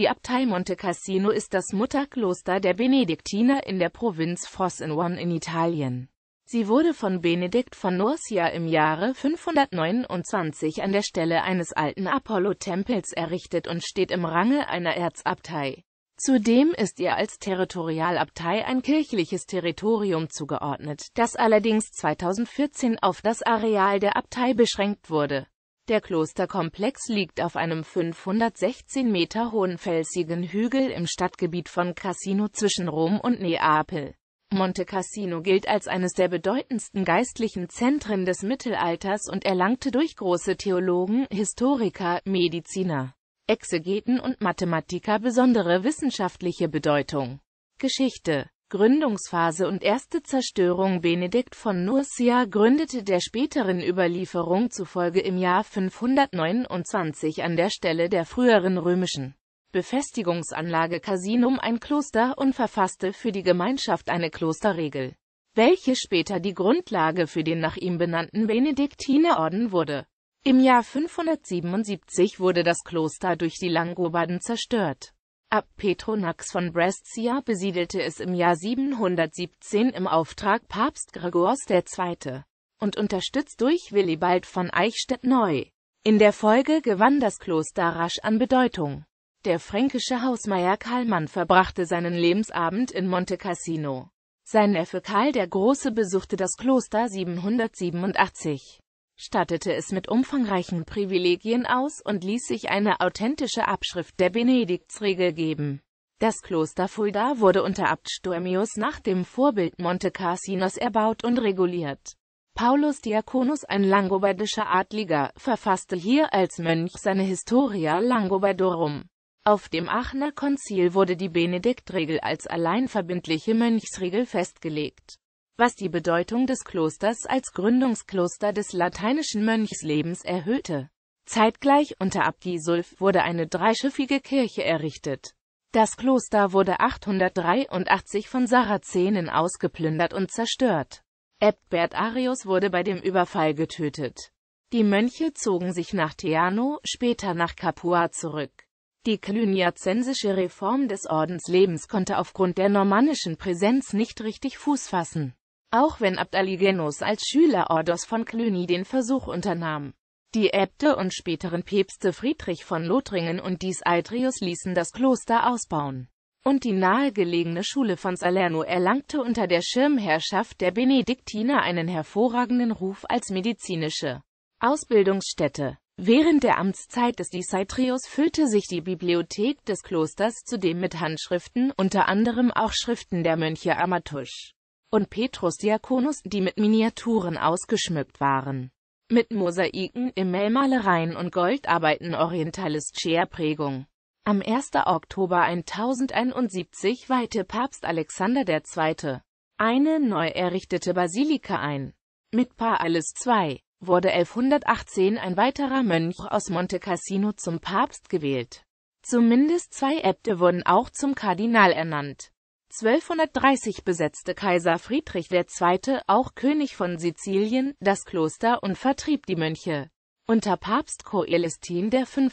Die Abtei Monte Cassino ist das Mutterkloster der Benediktiner in der Provinz Fossenoone in Italien. Sie wurde von Benedikt von Nursia im Jahre 529 an der Stelle eines alten Apollo-Tempels errichtet und steht im Range einer Erzabtei. Zudem ist ihr als Territorialabtei ein kirchliches Territorium zugeordnet, das allerdings 2014 auf das Areal der Abtei beschränkt wurde der Klosterkomplex liegt auf einem 516 Meter hohen felsigen Hügel im Stadtgebiet von Cassino zwischen Rom und Neapel. Monte Cassino gilt als eines der bedeutendsten geistlichen Zentren des Mittelalters und erlangte durch große Theologen, Historiker, Mediziner, Exegeten und Mathematiker besondere wissenschaftliche Bedeutung. Geschichte Gründungsphase und erste Zerstörung Benedikt von Nursia gründete der späteren Überlieferung zufolge im Jahr 529 an der Stelle der früheren römischen Befestigungsanlage Casinum ein Kloster und verfasste für die Gemeinschaft eine Klosterregel, welche später die Grundlage für den nach ihm benannten Benediktinerorden wurde. Im Jahr 577 wurde das Kloster durch die Langobarden zerstört Ab Petronax von Brescia besiedelte es im Jahr 717 im Auftrag Papst Gregors II. und unterstützt durch Willibald von Eichstätt neu. In der Folge gewann das Kloster rasch an Bedeutung. Der fränkische Hausmeier Karlmann verbrachte seinen Lebensabend in Monte Cassino. Sein Neffe Karl der Große besuchte das Kloster 787 stattete es mit umfangreichen Privilegien aus und ließ sich eine authentische Abschrift der Benediktsregel geben. Das Kloster Fulda wurde unter Abt Sturmius nach dem Vorbild Monte Cassinos erbaut und reguliert. Paulus Diakonus, ein langobardischer Adliger, verfasste hier als Mönch seine Historia Langobardorum. Auf dem Aachener Konzil wurde die Benediktregel als allein verbindliche Mönchsregel festgelegt was die Bedeutung des Klosters als Gründungskloster des lateinischen Mönchslebens erhöhte. Zeitgleich unter Abgisulf wurde eine dreischiffige Kirche errichtet. Das Kloster wurde 883 von Sarazenen ausgeplündert und zerstört. Ebbert Arius wurde bei dem Überfall getötet. Die Mönche zogen sich nach Teano, später nach Capua zurück. Die cluniazensische Reform des Ordenslebens konnte aufgrund der normannischen Präsenz nicht richtig Fuß fassen. Auch wenn Abdaligenus als Schüler Ordos von Cluny den Versuch unternahm. Die Äbte und späteren Päpste Friedrich von Lothringen und dies Altrius ließen das Kloster ausbauen. Und die nahegelegene Schule von Salerno erlangte unter der Schirmherrschaft der Benediktiner einen hervorragenden Ruf als medizinische Ausbildungsstätte. Während der Amtszeit des Lyceitrius füllte sich die Bibliothek des Klosters zudem mit Handschriften, unter anderem auch Schriften der Mönche Amatusch und Petrus Diakonus, die mit Miniaturen ausgeschmückt waren. Mit Mosaiken, Emailmalereien und Goldarbeiten orientalistischer Prägung. Am 1. Oktober 1071 weihte Papst Alexander II. eine neu errichtete Basilika ein. Mit Paar alles II. wurde 1118 ein weiterer Mönch aus Monte Cassino zum Papst gewählt. Zumindest zwei Äbte wurden auch zum Kardinal ernannt. 1230 besetzte Kaiser Friedrich II., auch König von Sizilien, das Kloster und vertrieb die Mönche. Unter Papst Coelestin V.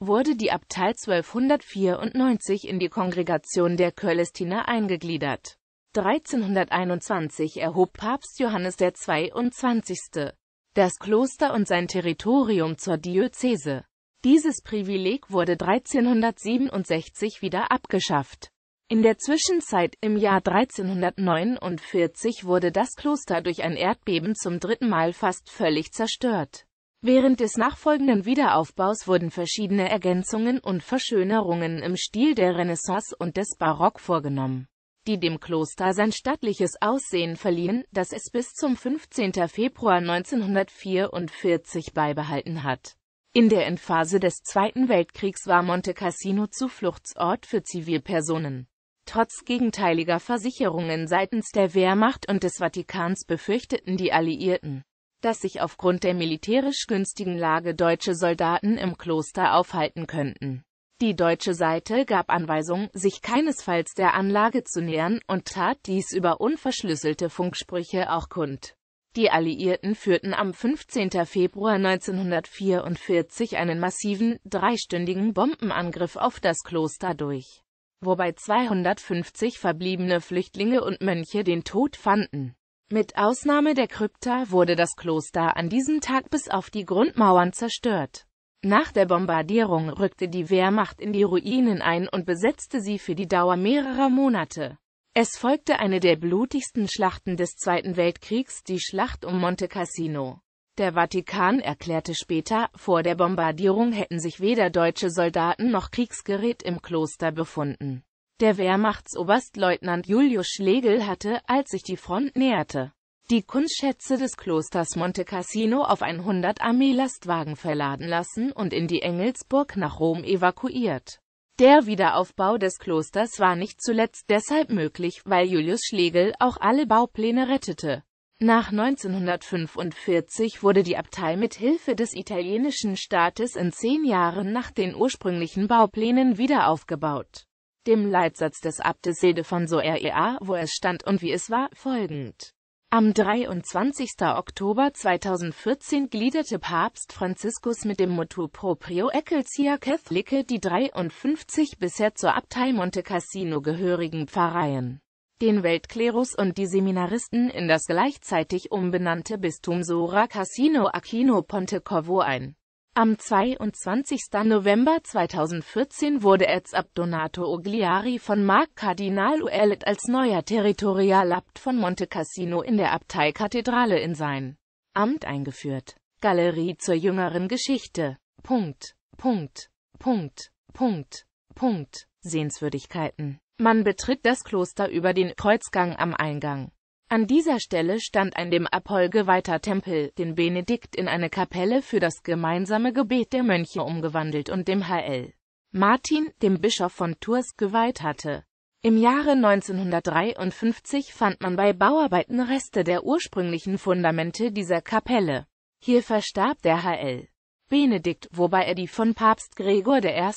wurde die Abtei 1294 in die Kongregation der Coelestiner eingegliedert. 1321 erhob Papst Johannes der 22. das Kloster und sein Territorium zur Diözese. Dieses Privileg wurde 1367 wieder abgeschafft. In der Zwischenzeit, im Jahr 1349, wurde das Kloster durch ein Erdbeben zum dritten Mal fast völlig zerstört. Während des nachfolgenden Wiederaufbaus wurden verschiedene Ergänzungen und Verschönerungen im Stil der Renaissance und des Barock vorgenommen, die dem Kloster sein stattliches Aussehen verliehen, das es bis zum 15. Februar 1944 beibehalten hat. In der Endphase des Zweiten Weltkriegs war Monte Cassino Zufluchtsort für Zivilpersonen. Trotz gegenteiliger Versicherungen seitens der Wehrmacht und des Vatikans befürchteten die Alliierten, dass sich aufgrund der militärisch günstigen Lage deutsche Soldaten im Kloster aufhalten könnten. Die deutsche Seite gab Anweisung, sich keinesfalls der Anlage zu nähern und tat dies über unverschlüsselte Funksprüche auch kund. Die Alliierten führten am 15. Februar 1944 einen massiven, dreistündigen Bombenangriff auf das Kloster durch wobei 250 verbliebene Flüchtlinge und Mönche den Tod fanden. Mit Ausnahme der Krypta wurde das Kloster an diesem Tag bis auf die Grundmauern zerstört. Nach der Bombardierung rückte die Wehrmacht in die Ruinen ein und besetzte sie für die Dauer mehrerer Monate. Es folgte eine der blutigsten Schlachten des Zweiten Weltkriegs, die Schlacht um Monte Cassino. Der Vatikan erklärte später, vor der Bombardierung hätten sich weder deutsche Soldaten noch Kriegsgerät im Kloster befunden. Der Wehrmachtsoberstleutnant Julius Schlegel hatte, als sich die Front näherte, die Kunstschätze des Klosters Monte Cassino auf 100 Armeelastwagen verladen lassen und in die Engelsburg nach Rom evakuiert. Der Wiederaufbau des Klosters war nicht zuletzt deshalb möglich, weil Julius Schlegel auch alle Baupläne rettete. Nach 1945 wurde die Abtei mit Hilfe des italienischen Staates in zehn Jahren nach den ursprünglichen Bauplänen wieder aufgebaut. Dem Leitsatz des Abtes Sede von Soera, wo es stand und wie es war, folgend. Am 23. Oktober 2014 gliederte Papst Franziskus mit dem Motu Proprio Ecclesia Catholica die 53 bisher zur Abtei Monte Cassino gehörigen Pfarreien den Weltklerus und die Seminaristen in das gleichzeitig umbenannte Bistum Sora Cassino Aquino Ponte Corvo ein. Am 22. November 2014 wurde Erzab Donato Ogliari von Mark Kardinal Uelet als neuer Territorialabt von Monte Cassino in der Abteikathedrale in sein Amt eingeführt. Galerie zur jüngeren Geschichte. Punkt. Punkt. Punkt. Punkt. Punkt. Sehenswürdigkeiten man betritt das Kloster über den Kreuzgang am Eingang. An dieser Stelle stand ein dem Apoll geweihter Tempel, den Benedikt in eine Kapelle für das gemeinsame Gebet der Mönche umgewandelt und dem Hl. Martin, dem Bischof von Tours, geweiht hatte. Im Jahre 1953 fand man bei Bauarbeiten Reste der ursprünglichen Fundamente dieser Kapelle. Hier verstarb der Hl. Benedikt, wobei er die von Papst Gregor I.,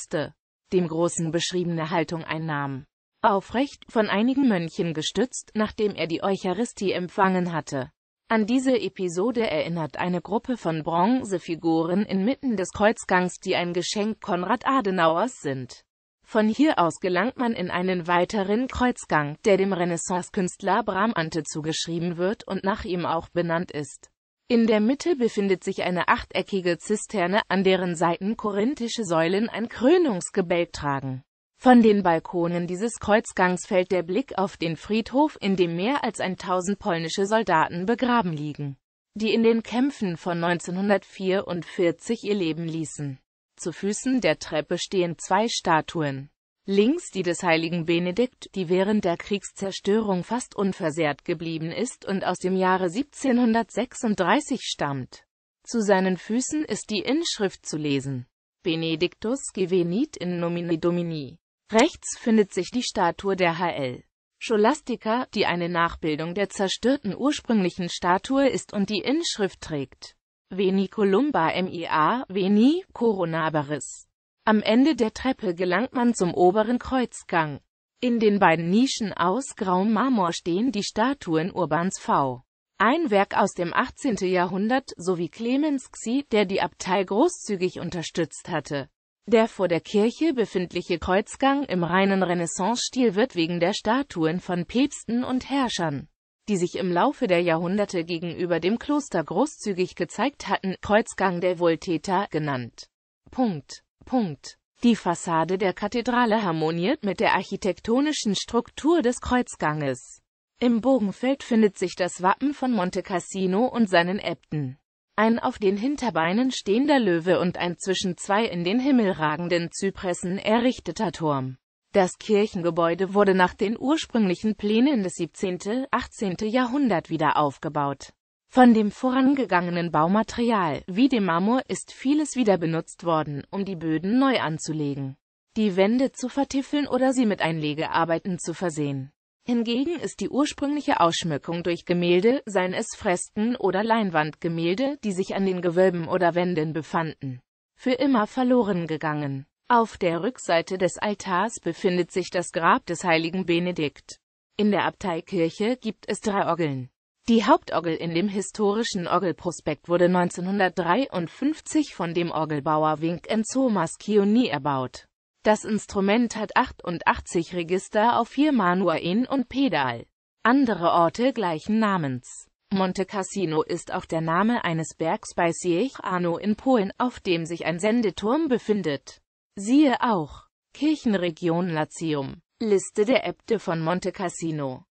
dem Großen beschriebene Haltung einnahm aufrecht, von einigen Mönchen gestützt, nachdem er die Eucharistie empfangen hatte. An diese Episode erinnert eine Gruppe von Bronzefiguren inmitten des Kreuzgangs, die ein Geschenk Konrad Adenauers sind. Von hier aus gelangt man in einen weiteren Kreuzgang, der dem Renaissance-Künstler Bramante zugeschrieben wird und nach ihm auch benannt ist. In der Mitte befindet sich eine achteckige Zisterne, an deren Seiten korinthische Säulen ein Krönungsgebälk tragen. Von den Balkonen dieses Kreuzgangs fällt der Blick auf den Friedhof, in dem mehr als 1000 polnische Soldaten begraben liegen, die in den Kämpfen von 1944 ihr Leben ließen. Zu Füßen der Treppe stehen zwei Statuen. Links die des heiligen Benedikt, die während der Kriegszerstörung fast unversehrt geblieben ist und aus dem Jahre 1736 stammt. Zu seinen Füßen ist die Inschrift zu lesen. Benedictus gevenit in nomine Domini. Rechts findet sich die Statue der HL. Scholastica, die eine Nachbildung der zerstörten ursprünglichen Statue ist und die Inschrift trägt. Veni Columba MIA, Veni Coronabaris. Am Ende der Treppe gelangt man zum oberen Kreuzgang. In den beiden Nischen aus grauem Marmor stehen die Statuen Urbans V. Ein Werk aus dem 18. Jahrhundert sowie Clemens Xi, der die Abtei großzügig unterstützt hatte. Der vor der Kirche befindliche Kreuzgang im reinen Renaissance-Stil wird wegen der Statuen von Päpsten und Herrschern, die sich im Laufe der Jahrhunderte gegenüber dem Kloster großzügig gezeigt hatten, Kreuzgang der Wohltäter genannt. Punkt. Punkt. Die Fassade der Kathedrale harmoniert mit der architektonischen Struktur des Kreuzganges. Im Bogenfeld findet sich das Wappen von Monte Cassino und seinen Äbten ein auf den Hinterbeinen stehender Löwe und ein zwischen zwei in den Himmel ragenden Zypressen errichteter Turm. Das Kirchengebäude wurde nach den ursprünglichen Plänen des 17. 18. Jahrhundert wieder aufgebaut. Von dem vorangegangenen Baumaterial, wie dem Marmor, ist vieles wieder benutzt worden, um die Böden neu anzulegen, die Wände zu vertiefeln oder sie mit Einlegearbeiten zu versehen. Hingegen ist die ursprüngliche Ausschmückung durch Gemälde, seien es Fresken oder Leinwandgemälde, die sich an den Gewölben oder Wänden befanden, für immer verloren gegangen. Auf der Rückseite des Altars befindet sich das Grab des heiligen Benedikt. In der Abteikirche gibt es drei Orgeln. Die Hauptorgel in dem historischen Orgelprospekt wurde 1953 von dem Orgelbauer Wink Enzo Maschioni erbaut. Das Instrument hat 88 Register auf vier Manualen und Pedal. Andere Orte gleichen Namens. Monte Cassino ist auch der Name eines Bergs bei Siechano in Polen, auf dem sich ein Sendeturm befindet. Siehe auch Kirchenregion Latium Liste der Äbte von Monte Cassino